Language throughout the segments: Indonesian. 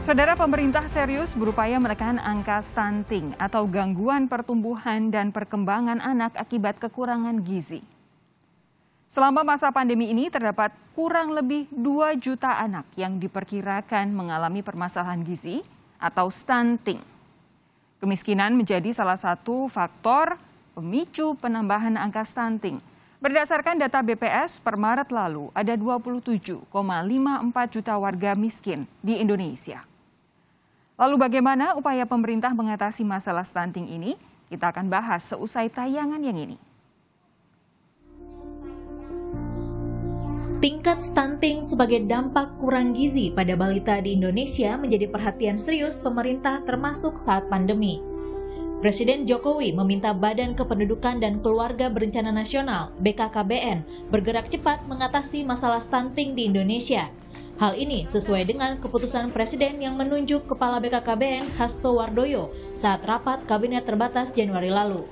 Saudara pemerintah serius berupaya menekan angka stunting atau gangguan pertumbuhan dan perkembangan anak akibat kekurangan gizi. Selama masa pandemi ini terdapat kurang lebih 2 juta anak yang diperkirakan mengalami permasalahan gizi atau stunting. Kemiskinan menjadi salah satu faktor pemicu penambahan angka stunting. Berdasarkan data BPS, per Maret lalu ada 27,54 juta warga miskin di Indonesia. Lalu bagaimana upaya pemerintah mengatasi masalah stunting ini? Kita akan bahas seusai tayangan yang ini. Tingkat stunting sebagai dampak kurang gizi pada balita di Indonesia menjadi perhatian serius pemerintah termasuk saat pandemi. Presiden Jokowi meminta Badan Kependudukan dan Keluarga Berencana Nasional (BKKBN) bergerak cepat mengatasi masalah stunting di Indonesia Hal ini sesuai dengan keputusan Presiden yang menunjuk Kepala BKKBN Hasto Wardoyo saat rapat Kabinet Terbatas Januari lalu.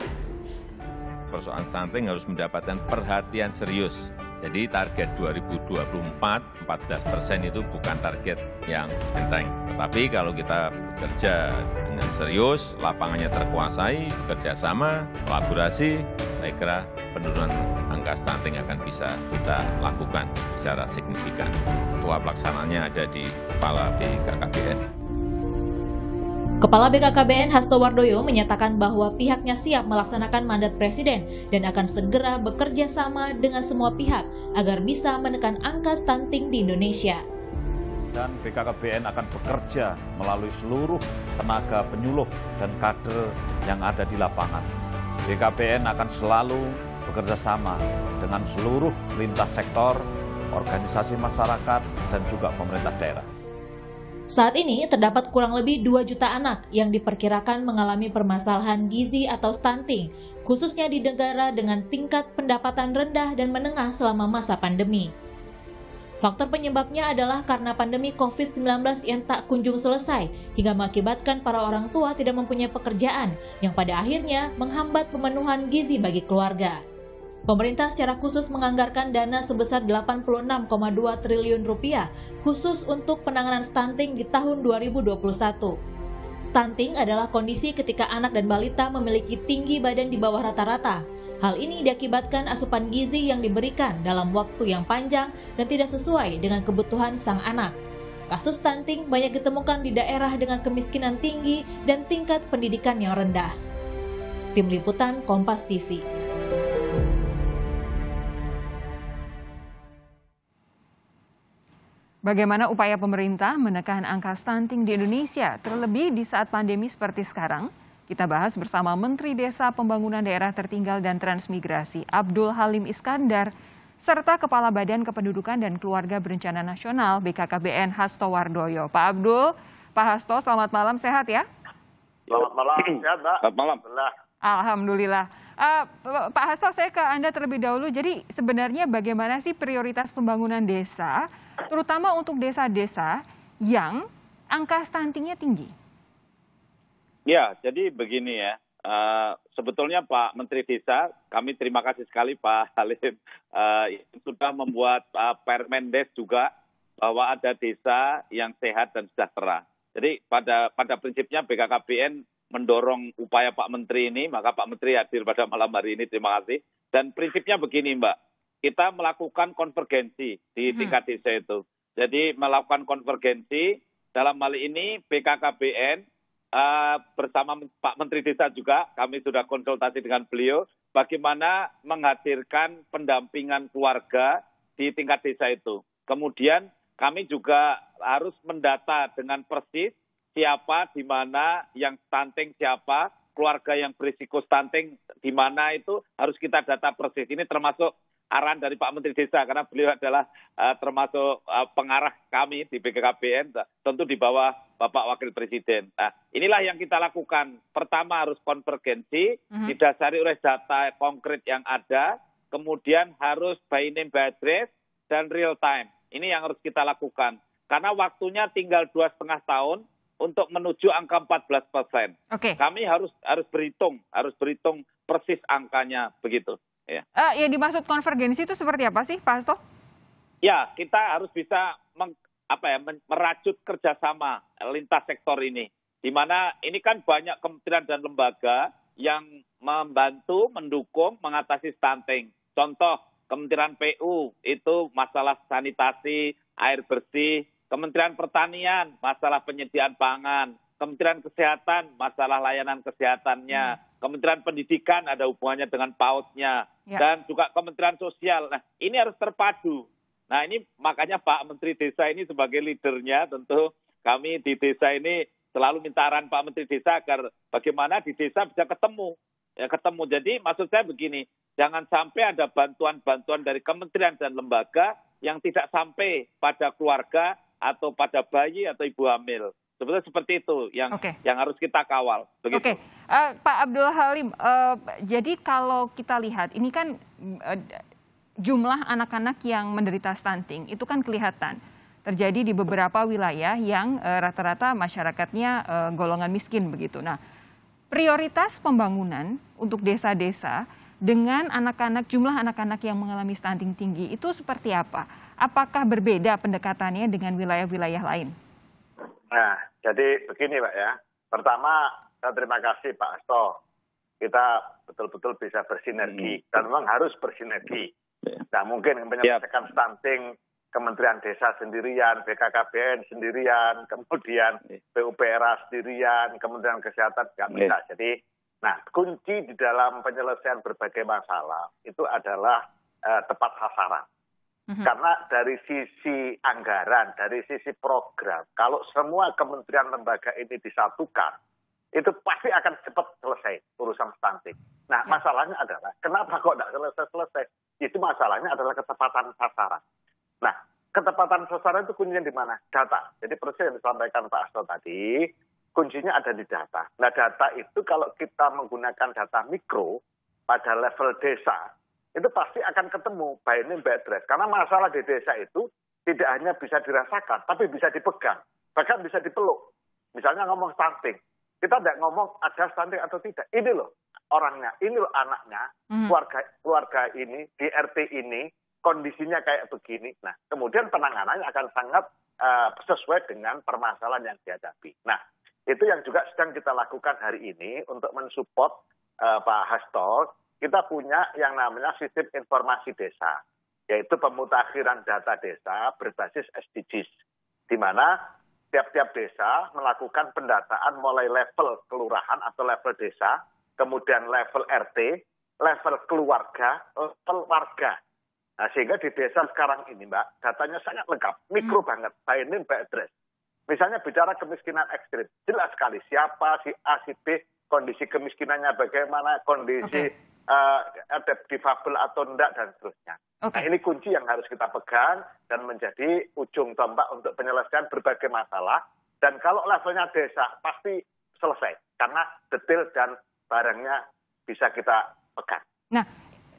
Persoalan stunting harus mendapatkan perhatian serius jadi target 2024 14 persen itu bukan target yang enteng. Tetapi kalau kita bekerja dengan serius, lapangannya terkuasai, kerjasama, kolaborasi, saya kira penurunan angka stunting akan bisa kita lakukan secara signifikan. Ketua pelaksananya ada di Kepala BKKBN. Kepala BKKBN Hasto Wardoyo menyatakan bahwa pihaknya siap melaksanakan mandat presiden dan akan segera bekerja sama dengan semua pihak agar bisa menekan angka stunting di Indonesia. Dan BKKBN akan bekerja melalui seluruh tenaga penyuluh dan kader yang ada di lapangan. BKKBN akan selalu bekerja sama dengan seluruh lintas sektor, organisasi masyarakat, dan juga pemerintah daerah. Saat ini terdapat kurang lebih 2 juta anak yang diperkirakan mengalami permasalahan gizi atau stunting, khususnya di negara dengan tingkat pendapatan rendah dan menengah selama masa pandemi. Faktor penyebabnya adalah karena pandemi COVID-19 yang tak kunjung selesai, hingga mengakibatkan para orang tua tidak mempunyai pekerjaan, yang pada akhirnya menghambat pemenuhan gizi bagi keluarga. Pemerintah secara khusus menganggarkan dana sebesar 86,2 triliun rupiah khusus untuk penanganan stunting di tahun 2021. Stunting adalah kondisi ketika anak dan balita memiliki tinggi badan di bawah rata-rata. Hal ini diakibatkan asupan gizi yang diberikan dalam waktu yang panjang dan tidak sesuai dengan kebutuhan sang anak. Kasus stunting banyak ditemukan di daerah dengan kemiskinan tinggi dan tingkat pendidikan yang rendah. Tim Liputan Kompas TV Bagaimana upaya pemerintah menekan angka stunting di Indonesia, terlebih di saat pandemi seperti sekarang? Kita bahas bersama Menteri Desa Pembangunan Daerah Tertinggal dan Transmigrasi Abdul Halim Iskandar, serta Kepala Badan Kependudukan dan Keluarga Berencana Nasional BKKBN Hasto Wardoyo. Pak Abdul, Pak Hasto, selamat malam, sehat ya? Selamat malam, sehat Pak. Selamat malam. Alhamdulillah. Uh, Pak Hasto, saya ke Anda terlebih dahulu. Jadi sebenarnya bagaimana sih prioritas pembangunan desa, terutama untuk desa-desa yang angka stuntingnya tinggi? Ya, jadi begini ya. Uh, sebetulnya Pak Menteri Desa, kami terima kasih sekali Pak Halim uh, sudah membuat uh, Permendes juga bahwa ada desa yang sehat dan sejahtera. Jadi pada pada prinsipnya BKKBN mendorong upaya Pak Menteri ini, maka Pak Menteri hadir pada malam hari ini. Terima kasih. Dan prinsipnya begini, Mbak. Kita melakukan konvergensi di hmm. tingkat desa itu. Jadi melakukan konvergensi dalam hal ini BKKBN uh, eh, bersama Pak Menteri Desa juga kami sudah konsultasi dengan beliau bagaimana menghadirkan pendampingan keluarga di tingkat desa itu. Kemudian kami juga harus mendata dengan persis siapa, di mana, yang stunting siapa, keluarga yang berisiko stunting di mana itu harus kita data persis. Ini termasuk arahan dari Pak Menteri Desa karena beliau adalah uh, termasuk uh, pengarah kami di BKKBN tentu di bawah Bapak Wakil Presiden. Nah, inilah yang kita lakukan. Pertama harus konvergensi mm -hmm. didasari oleh data konkret yang ada, kemudian harus by name by address dan real time. Ini yang harus kita lakukan. Karena waktunya tinggal dua setengah tahun, untuk menuju angka 14 persen. Okay. Kami harus harus berhitung, harus berhitung persis angkanya begitu. Ya. Uh, eh, yang dimaksud konvergensi itu seperti apa sih, Pak Hasto? Ya, kita harus bisa meng, apa ya, merajut kerjasama lintas sektor ini. Di mana ini kan banyak kementerian dan lembaga yang membantu, mendukung, mengatasi stunting. Contoh, Kementerian PU itu masalah sanitasi, air bersih, Kementerian Pertanian masalah penyediaan pangan, Kementerian Kesehatan masalah layanan kesehatannya, hmm. Kementerian Pendidikan ada hubungannya dengan PAUD-nya ya. dan juga Kementerian Sosial. Nah, ini harus terpadu. Nah, ini makanya Pak Menteri Desa ini sebagai leadernya tentu kami di desa ini selalu minta arahan Pak Menteri Desa agar bagaimana di desa bisa ketemu. Ya, ketemu. Jadi maksud saya begini, jangan sampai ada bantuan-bantuan dari kementerian dan lembaga yang tidak sampai pada keluarga atau pada bayi atau ibu hamil. Sebetulnya seperti itu yang okay. yang harus kita kawal. Oke, okay. uh, eh, Pak Abdul Halim, uh, jadi kalau kita lihat ini kan uh, jumlah anak-anak yang menderita stunting itu kan kelihatan terjadi di beberapa wilayah yang rata-rata uh, masyarakatnya uh, golongan miskin begitu. Nah, prioritas pembangunan untuk desa-desa dengan anak-anak jumlah anak-anak yang mengalami stunting tinggi itu seperti apa? Apakah berbeda pendekatannya dengan wilayah-wilayah lain? Nah, jadi begini Pak ya. Pertama, saya terima kasih Pak Asto. Kita betul-betul bisa bersinergi. Hmm. Dan memang harus bersinergi. Nah, mungkin ya. menyelesaikan stunting Kementerian Desa sendirian, BKKBN sendirian, kemudian PUPRA ya. sendirian, Kementerian Kesehatan nggak bisa. Yeah. Jadi, nah kunci di dalam penyelesaian berbagai masalah itu adalah uh, tepat sasaran. Mm-hmm. Karena dari sisi anggaran, dari sisi program, kalau semua kementerian lembaga ini disatukan, itu pasti akan cepat selesai urusan stunting. Nah, ya. masalahnya adalah kenapa kok tidak selesai-selesai? Itu masalahnya adalah ketepatan sasaran. Nah, ketepatan sasaran itu kuncinya di mana? Data. Jadi persis yang disampaikan Pak Asto tadi, kuncinya ada di data. Nah, data itu kalau kita menggunakan data mikro pada level desa, itu pasti akan ketemu by name by address. Karena masalah di desa itu tidak hanya bisa dirasakan, tapi bisa dipegang, bahkan bisa dipeluk. Misalnya ngomong stunting, kita tidak ngomong ada stunting atau tidak. Ini loh orangnya, ini loh anaknya, hmm. keluarga keluarga ini di RT ini kondisinya kayak begini. Nah, kemudian penanganannya akan sangat uh, sesuai dengan permasalahan yang dihadapi. Nah, itu yang juga sedang kita lakukan hari ini untuk mensupport uh, Pak Hasto kita punya yang namanya sistem informasi desa, yaitu pemutakhiran data desa berbasis SDGs, di mana tiap-tiap desa melakukan pendataan mulai level kelurahan atau level desa, kemudian level RT, level keluarga, level warga. Nah, sehingga di desa sekarang ini, Mbak, datanya sangat lengkap, mikro hmm. banget, by name, by address. Misalnya bicara kemiskinan ekstrim, jelas sekali siapa, si A, si B, kondisi kemiskinannya bagaimana, kondisi okay uh, eh, difabel atau tidak dan seterusnya. Okay. Nah ini kunci yang harus kita pegang dan menjadi ujung tombak untuk penyelesaian berbagai masalah. Dan kalau levelnya desa pasti selesai karena detail dan barangnya bisa kita pegang. Nah,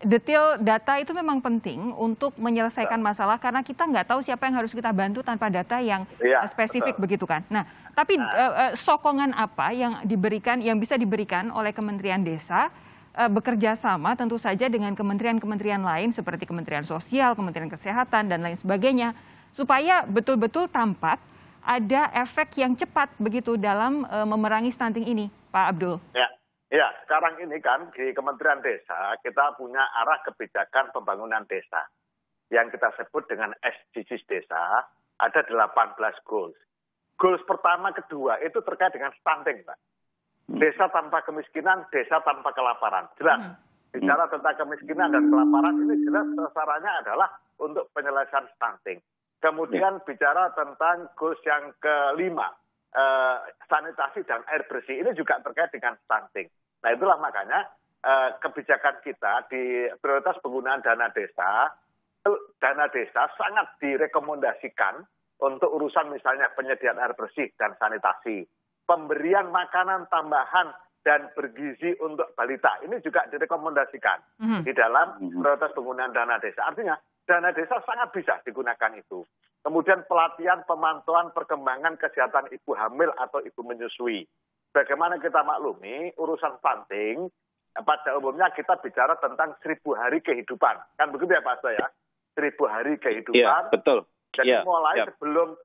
detail data itu memang penting untuk menyelesaikan masalah karena kita nggak tahu siapa yang harus kita bantu tanpa data yang ya, spesifik betul. begitu kan. Nah, tapi nah. Uh, sokongan apa yang diberikan yang bisa diberikan oleh Kementerian Desa Eh, bekerja sama tentu saja dengan kementerian-kementerian lain seperti Kementerian Sosial, Kementerian Kesehatan dan lain sebagainya supaya betul-betul tampak ada efek yang cepat begitu dalam eh, memerangi stunting ini, Pak Abdul. Ya. Ya, sekarang ini kan di Kementerian Desa kita punya arah kebijakan pembangunan desa yang kita sebut dengan SDGs desa ada 18 goals. Goals pertama kedua itu terkait dengan stunting, Pak. Desa tanpa kemiskinan, desa tanpa kelaparan. Jelas. Hmm. Bicara tentang kemiskinan dan kelaparan ini jelas sasarannya adalah untuk penyelesaian stunting. Kemudian ya. bicara tentang goals yang kelima, eh, sanitasi dan air bersih ini juga terkait dengan stunting. Nah itulah makanya eh, kebijakan kita di prioritas penggunaan dana desa, dana desa sangat direkomendasikan untuk urusan misalnya penyediaan air bersih dan sanitasi pemberian makanan tambahan dan bergizi untuk balita. Ini juga direkomendasikan mm-hmm. di dalam mhm. prioritas penggunaan dana desa. Artinya dana desa sangat bisa digunakan itu. Kemudian pelatihan pemantauan perkembangan kesehatan ibu hamil atau ibu menyusui. Bagaimana kita maklumi urusan stunting pada umumnya kita bicara tentang seribu hari kehidupan. Kan begitu ya Pak Asta ya? Seribu hari iya, kehidupan. Ya, betul. Jadi ya, mulai ya. sebelum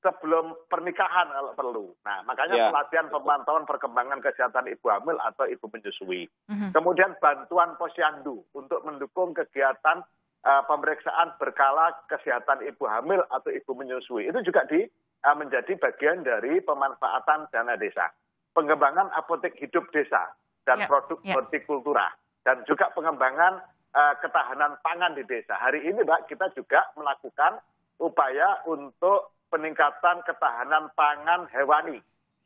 sebelum pernikahan kalau perlu. Nah, makanya ya. pelatihan pemantauan perkembangan kesehatan ibu hamil atau ibu menyusui. Mm-hmm. Kemudian bantuan posyandu untuk mendukung kegiatan uh, pemeriksaan berkala kesehatan ibu hamil atau ibu menyusui. Itu juga di uh, menjadi bagian dari pemanfaatan dana desa. Pengembangan apotek hidup desa dan ya. produk ya. hortikultura dan juga pengembangan uh, ketahanan pangan di desa. Hari ini Mbak kita juga melakukan upaya untuk peningkatan ketahanan pangan hewani.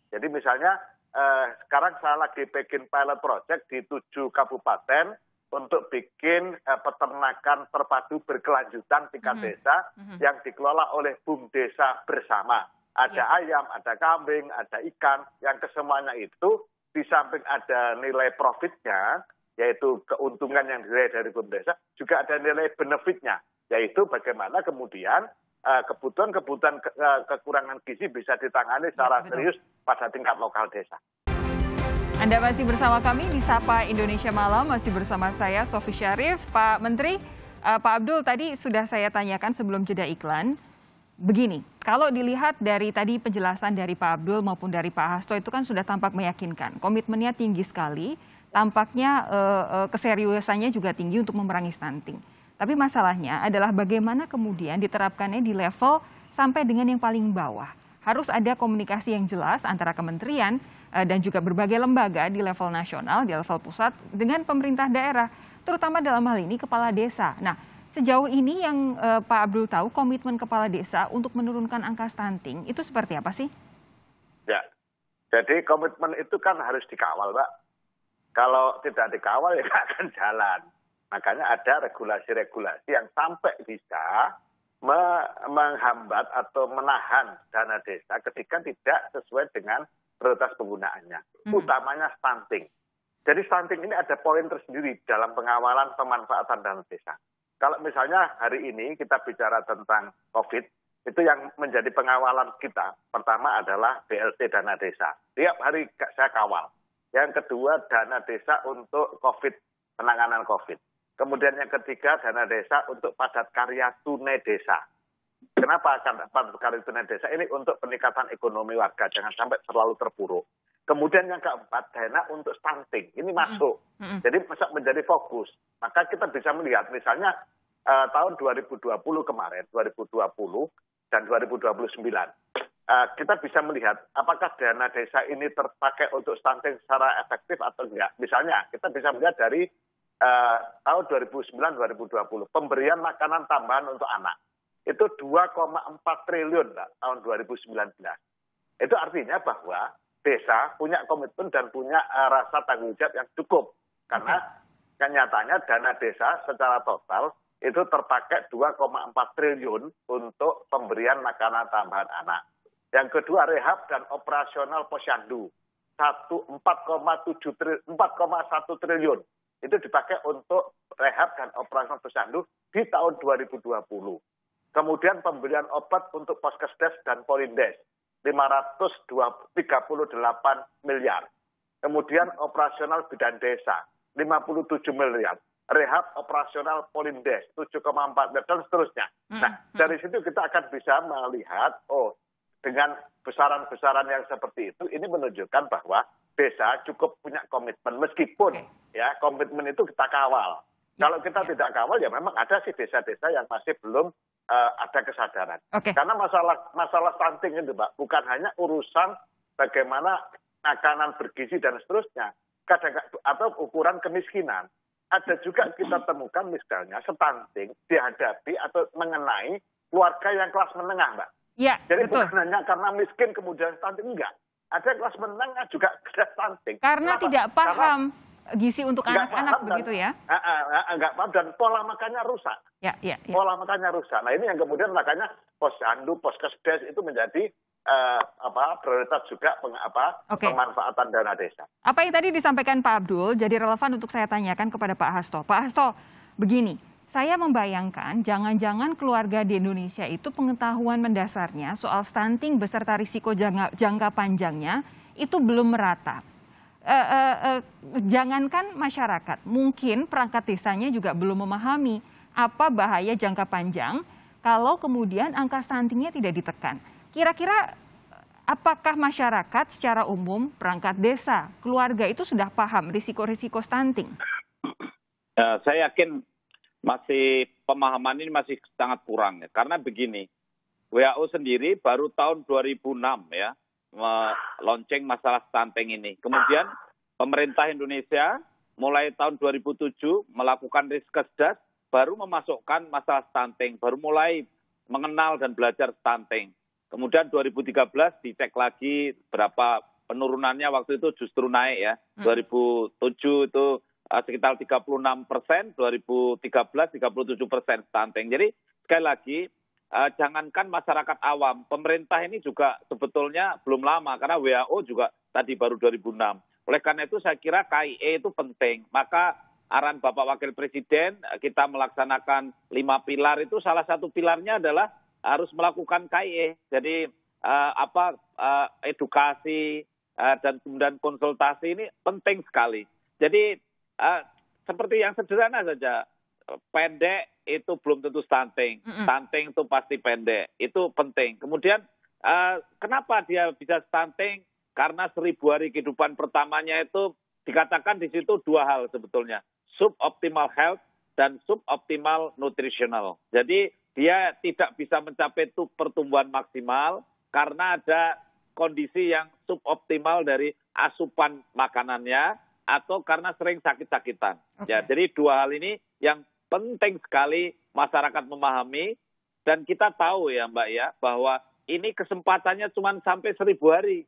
Jadi misalnya eh, sekarang saya lagi bikin pilot project di tujuh kabupaten untuk bikin eh, peternakan terpadu berkelanjutan tingkat mm mm-hmm. desa mm -hmm. yang dikelola oleh bum desa bersama. Ada yeah. ayam, ada kambing, ada ikan, yang kesemuanya itu di samping ada nilai profitnya, yaitu keuntungan yang diraih dari bum desa, juga ada nilai benefitnya, yaitu bagaimana kemudian Eh, kebutuhan-kebutuhan eh, kekurangan gizi bisa ditangani secara Betul. serius pada tingkat lokal desa. Anda masih bersama kami di Sapa Indonesia Malam, masih bersama saya Sofi Syarif. Pak Menteri, eh, Pak Abdul tadi sudah saya tanyakan sebelum jeda iklan. Begini, kalau dilihat dari tadi penjelasan dari Pak Abdul maupun dari Pak Hasto itu kan sudah tampak meyakinkan. Komitmennya tinggi sekali, tampaknya uh, uh, keseriusannya juga tinggi untuk memerangi stunting. Tapi masalahnya adalah bagaimana kemudian diterapkannya di level sampai dengan yang paling bawah. Harus ada komunikasi yang jelas antara kementerian eh, dan juga berbagai lembaga di level nasional, di level pusat dengan pemerintah daerah, terutama dalam hal ini kepala desa. Nah, sejauh ini yang eh, Pak Abdul tahu komitmen kepala desa untuk menurunkan angka stunting itu seperti apa sih? Ya, jadi komitmen itu kan harus dikawal, Pak. Kalau tidak dikawal ya nggak akan jalan. Makanya ada regulasi-regulasi yang sampai bisa me menghambat atau menahan dana desa ketika tidak sesuai dengan prioritas penggunaannya. Hmm. Utamanya stunting. Jadi stunting ini ada poin tersendiri dalam pengawalan pemanfaatan dana desa. Kalau misalnya hari ini kita bicara tentang COVID, itu yang menjadi pengawalan kita. Pertama adalah BLT dana desa. Tiap hari saya kawal. Yang kedua dana desa untuk COVID, penanganan COVID. Kemudian yang ketiga dana desa untuk padat karya tunai desa. Kenapa padat karya tunai desa ini untuk peningkatan ekonomi warga jangan sampai terlalu terpuruk. Kemudian yang keempat dana untuk stunting ini masuk. Jadi masuk menjadi fokus. Maka kita bisa melihat misalnya eh, tahun 2020 kemarin 2020 dan 2029 eh, kita bisa melihat apakah dana desa ini terpakai untuk stunting secara efektif atau enggak. Misalnya, kita bisa melihat dari Eh, tahun 2009-2020 pemberian makanan tambahan untuk anak itu 2,4 triliun Pak, tahun 2019. Itu artinya bahwa desa punya komitmen dan punya uh, rasa tanggung jawab yang cukup karena kenyataannya dana desa secara total itu terpakai 2,4 triliun untuk pemberian makanan tambahan anak. Yang kedua rehab dan operasional posyandu triliun 4,1 triliun itu dipakai untuk rehab dan operasional pesandu di tahun 2020. Kemudian pembelian obat untuk poskesdes dan polindes 538 miliar. Kemudian operasional bidan desa 57 miliar. Rehab operasional polindes 7,4 miliar dan seterusnya. Hmm, nah, hmm. dari situ kita akan bisa melihat oh dengan besaran-besaran yang seperti itu ini menunjukkan bahwa desa cukup punya komitmen meskipun okay. ya komitmen itu kita kawal. Yeah. Kalau kita yeah. tidak kawal ya memang ada sih desa-desa yang masih belum uh, ada kesadaran. Okay. Karena masalah masalah stunting itu, Pak, bukan hanya urusan bagaimana makanan bergizi dan seterusnya, kadang atau ukuran kemiskinan. Ada juga kita temukan misalnya stunting dihadapi atau mengenai keluarga yang kelas menengah, Mbak. yeah, Jadi betul. bukan hanya karena miskin kemudian stunting enggak ada kelas menengah juga kelas stunting. Karena Kenapa? tidak paham Karena gizi untuk anak-anak begitu ya? enggak ah, ah, ah, paham dan pola makannya rusak. Ya, ya, ya. Pola makannya rusak. Nah ini yang kemudian makanya pos pos kesdes itu menjadi eh, apa prioritas juga peng, apa okay. pemanfaatan dana desa. Apa yang tadi disampaikan Pak Abdul jadi relevan untuk saya tanyakan kepada Pak Hasto. Pak Hasto, begini, saya membayangkan jangan-jangan keluarga di Indonesia itu pengetahuan mendasarnya soal stunting beserta risiko jangka, jangka panjangnya itu belum merata. E, e, e, jangankan masyarakat, mungkin perangkat desanya juga belum memahami apa bahaya jangka panjang kalau kemudian angka stuntingnya tidak ditekan. Kira-kira apakah masyarakat secara umum, perangkat desa, keluarga itu sudah paham risiko-risiko stunting? saya yakin masih pemahaman ini masih sangat kurang ya. Karena begini, WHO sendiri baru tahun 2006 ya melonceng masalah stunting ini. Kemudian pemerintah Indonesia mulai tahun 2007 melakukan riskesdas baru memasukkan masalah stunting, baru mulai mengenal dan belajar stunting. Kemudian 2013 dicek lagi berapa penurunannya waktu itu justru naik ya. 2007 hmm. itu Eh, sekitar 36 persen, 2013 37 persen stunting. Jadi sekali lagi uh, jangankan masyarakat awam, pemerintah ini juga sebetulnya belum lama karena WHO juga tadi baru 2006. Oleh karena itu saya kira KIE itu penting. Maka arahan Bapak Wakil Presiden eh, kita melaksanakan lima pilar itu salah satu pilarnya adalah harus melakukan KIE. Jadi uh, apa uh, edukasi uh, dan kemudian konsultasi ini penting sekali. Jadi Eh, seperti yang sederhana saja pendek itu belum tentu stunting. Stunting itu pasti pendek. Itu penting. Kemudian uh, kenapa dia bisa stunting? Karena seribu hari kehidupan pertamanya itu dikatakan di situ dua hal sebetulnya. Suboptimal health dan suboptimal nutritional. Jadi dia tidak bisa mencapai tuh pertumbuhan maksimal karena ada kondisi yang suboptimal dari asupan makanannya atau karena sering sakit-sakitan. Okay. Ya, jadi dua hal ini yang penting sekali masyarakat memahami dan kita tahu ya Mbak ya bahwa ini kesempatannya cuma sampai seribu hari.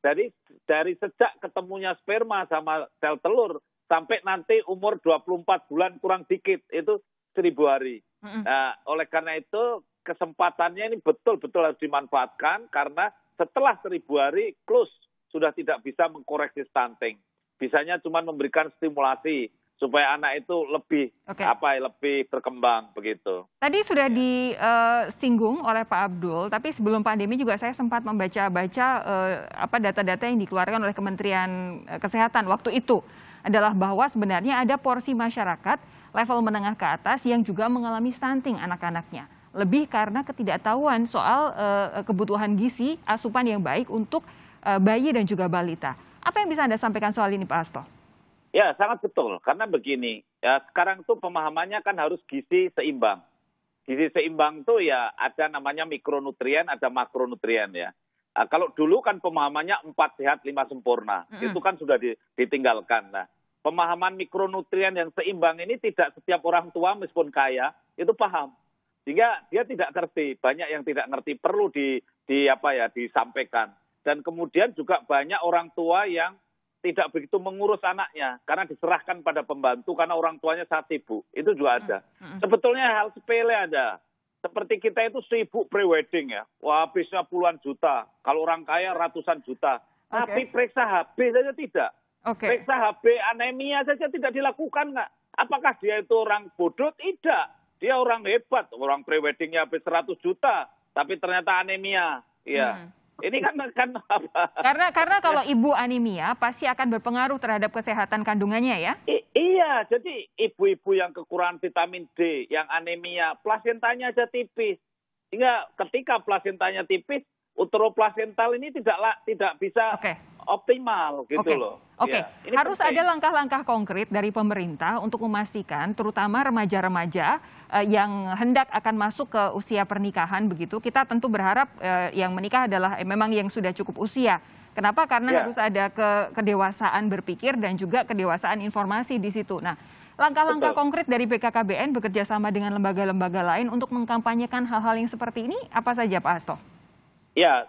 Dari dari sejak ketemunya sperma sama sel telur sampai nanti umur 24 bulan kurang dikit itu seribu hari. Nah, oleh karena itu kesempatannya ini betul-betul harus dimanfaatkan karena setelah seribu hari close sudah tidak bisa mengkoreksi stunting bisanya cuma memberikan stimulasi supaya anak itu lebih okay. apa ya, lebih berkembang begitu. Tadi sudah ya. disinggung eh, oleh Pak Abdul, tapi sebelum pandemi juga saya sempat membaca-baca uh, apa data-data yang dikeluarkan oleh Kementerian eh, Kesehatan waktu itu adalah bahwa sebenarnya ada porsi masyarakat level menengah ke atas yang juga mengalami stunting anak-anaknya. Lebih karena ketidaktahuan soal uh, kebutuhan gizi, asupan yang baik untuk uh, bayi dan juga balita. Apa yang bisa Anda sampaikan soal ini Pak Asto? Ya, sangat betul. Karena begini, ya, sekarang tuh pemahamannya kan harus gizi seimbang. Gizi seimbang tuh ya ada namanya mikronutrien, ada makronutrien ya. Nah, kalau dulu kan pemahamannya empat sehat lima sempurna, mm itu kan sudah ditinggalkan. Nah, pemahaman mikronutrien yang seimbang ini tidak setiap orang tua meskipun kaya itu paham sehingga dia tidak ngerti banyak yang tidak ngerti perlu di, di apa ya disampaikan dan kemudian juga banyak orang tua yang tidak begitu mengurus anaknya karena diserahkan pada pembantu karena orang tuanya saat sibuk. Itu juga ada. Mm, mm, mm. Sebetulnya hal sepele ada. Seperti kita itu sibuk prewedding ya. Wah, habisnya puluhan juta. Kalau orang kaya ratusan juta. Tapi okay. periksa HB saja tidak. Okay. Periksa HB anemia saja tidak dilakukan nggak? Apakah dia itu orang bodoh? Tidak. Dia orang hebat. Orang preweddingnya habis seratus juta. Tapi ternyata anemia. ya. Hmm. Ini kan kan apa? Karena karena kalau ibu anemia pasti akan berpengaruh terhadap kesehatan kandungannya ya. I iya, jadi ibu-ibu yang kekurangan vitamin D, yang anemia, plasentanya aja tipis. Sehingga ketika plasentanya tipis, utero plasental ini tidak tidak bisa okay. optimal gitu okay. loh. Oke, okay. ya, harus penting. ada langkah-langkah konkret dari pemerintah untuk memastikan, terutama remaja-remaja eh, yang hendak akan masuk ke usia pernikahan begitu. Kita tentu berharap eh, yang menikah adalah eh, memang yang sudah cukup usia. Kenapa? Karena ya. harus ada ke kedewasaan berpikir dan juga kedewasaan informasi di situ. Nah, langkah-langkah konkret dari BKKBN bekerja sama dengan lembaga-lembaga lain untuk mengkampanyekan hal-hal yang seperti ini apa saja, Pak Asto? Ya,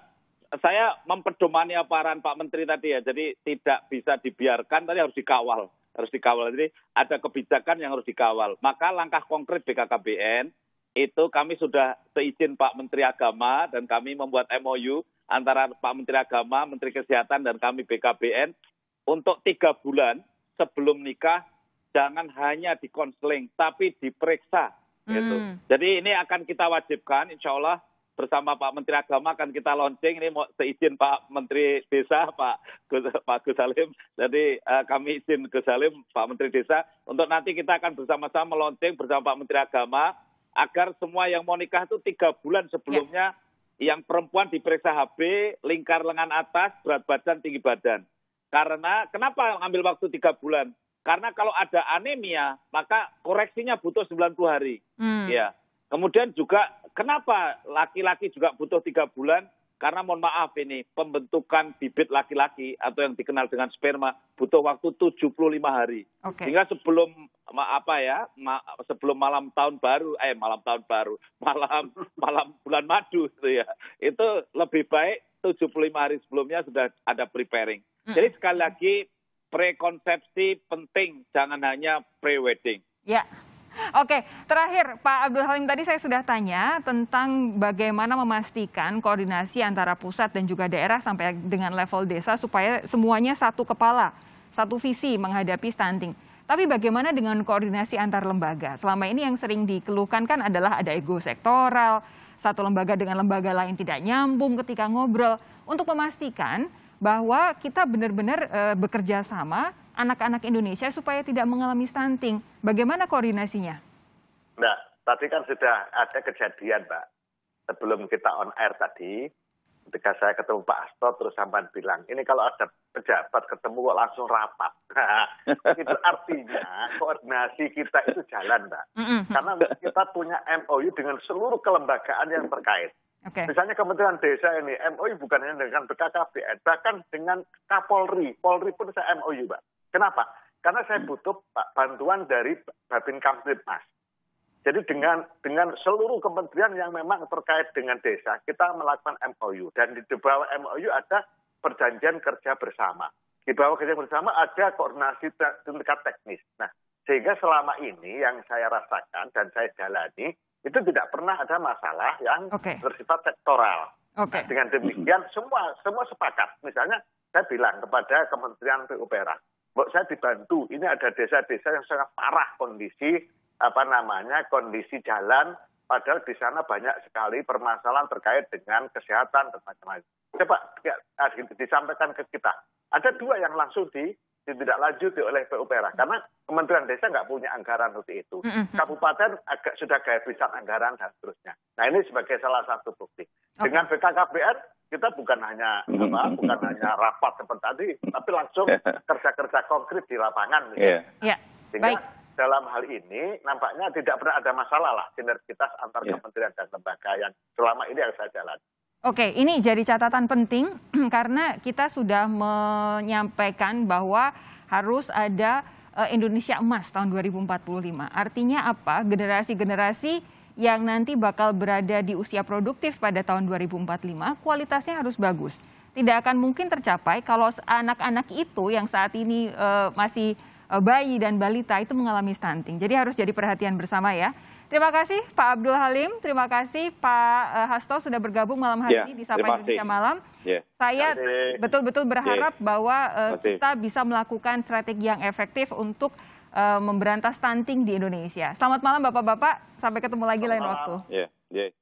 saya memperdomani aparan Pak Menteri tadi ya, jadi tidak bisa dibiarkan, tadi harus dikawal, harus dikawal. Jadi ada kebijakan yang harus dikawal. Maka langkah konkret BKKBN itu kami sudah seizin Pak Menteri Agama dan kami membuat MOU antara Pak Menteri Agama, Menteri Kesehatan dan kami BKBN untuk tiga bulan sebelum nikah jangan hanya dikonseling tapi diperiksa. Gitu. Hmm. Jadi ini akan kita wajibkan, insya Allah bersama Pak Menteri Agama akan kita launching ini mau seizin Pak Menteri Desa Pak Gus, Pak Gus Salim. Jadi uh, kami izin Gus Salim Pak Menteri Desa untuk nanti kita akan bersama-sama melonceng bersama Pak Menteri Agama agar semua yang mau nikah itu tiga bulan sebelumnya ya. yang perempuan diperiksa HB lingkar lengan atas berat badan tinggi badan. Karena kenapa ambil waktu tiga bulan? Karena kalau ada anemia maka koreksinya butuh 90 hari. Hmm. Ya. Kemudian juga kenapa laki-laki juga butuh tiga bulan? Karena mohon maaf ini pembentukan bibit laki-laki atau yang dikenal dengan sperma butuh waktu 75 hari. Okay. Sehingga sebelum apa ya, sebelum malam tahun baru, eh malam tahun baru, malam malam bulan madu itu ya. Itu lebih baik 75 hari sebelumnya sudah ada preparing. Jadi sekali lagi prekonsepsi penting, jangan hanya pre-wedding. Ya, Oke, terakhir Pak Abdul Halim tadi saya sudah tanya tentang bagaimana memastikan koordinasi antara pusat dan juga daerah sampai dengan level desa supaya semuanya satu kepala, satu visi menghadapi stunting. Tapi bagaimana dengan koordinasi antar lembaga? Selama ini yang sering dikeluhkan kan adalah ada ego sektoral, satu lembaga dengan lembaga lain tidak nyambung ketika ngobrol. Untuk memastikan bahwa kita benar-benar eh, bekerja sama anak-anak Indonesia supaya tidak mengalami stunting. Bagaimana koordinasinya? Nah, tadi kan sudah ada kejadian, Mbak. Sebelum kita on air tadi, ketika saya ketemu Pak Asto terus sampai bilang ini kalau ada pejabat ketemu kok langsung rapat itu artinya koordinasi kita itu jalan mbak karena kita punya MOU dengan seluruh kelembagaan yang terkait okay. misalnya Kementerian Desa ini MOU bukan hanya dengan BKKBN bahkan dengan Kapolri Polri pun saya MOU mbak Kenapa? Karena saya butuh bantuan dari Babin Kamtipmas. Jadi dengan dengan seluruh kementerian yang memang terkait dengan desa, kita melakukan MOU dan di bawah MOU ada perjanjian kerja bersama. Di bawah kerja bersama ada koordinasi tingkat teknis. Nah, sehingga selama ini yang saya rasakan dan saya jalani itu tidak pernah ada masalah yang okay. bersifat sektoral. Okay. Nah, dengan demikian semua semua sepakat. Misalnya saya bilang kepada Kementerian PUPR, saya dibantu. Ini ada desa-desa yang sangat parah kondisi apa namanya kondisi jalan. Padahal di sana banyak sekali permasalahan terkait dengan kesehatan dan macam-macam. Coba ya, disampaikan ke kita. Ada dua yang langsung di tidak lanjut oleh Pupera, karena Kementerian Desa nggak punya anggaran untuk itu. Kabupaten agak sudah kehabisan anggaran dan seterusnya. Nah ini sebagai salah satu bukti. Dengan BKKBN kita bukan hanya apa, bukan hanya rapat seperti tadi, tapi langsung kerja-kerja konkret di lapangan. Gitu. Iya. Yeah. Yeah. Sehingga Baik. dalam hal ini nampaknya tidak pernah ada masalah lah sinergitas antar yeah. kementerian dan lembaga yang selama ini yang saya jalan. Oke, ini jadi catatan penting karena kita sudah menyampaikan bahwa harus ada eh, Indonesia emas tahun 2045. Artinya apa? Generasi-generasi yang nanti bakal berada di usia produktif pada tahun 2045, kualitasnya harus bagus. Tidak akan mungkin tercapai kalau anak-anak itu yang saat ini uh, masih eh, bayi dan balita itu mengalami stunting. Jadi harus jadi perhatian bersama ya. Terima kasih Pak Abdul Halim, terima kasih Pak eh, Hasto sudah bergabung malam hari ya, ini di Sapa Indonesia Malam. Ya. Saya betul-betul berharap ya. bahwa uh, kita bisa melakukan strategi yang efektif untuk Eh, memberantas stunting di Indonesia. Selamat malam Bapak-Bapak, sampai ketemu lagi Selamat lain malam. waktu. Iya, yeah, yeah.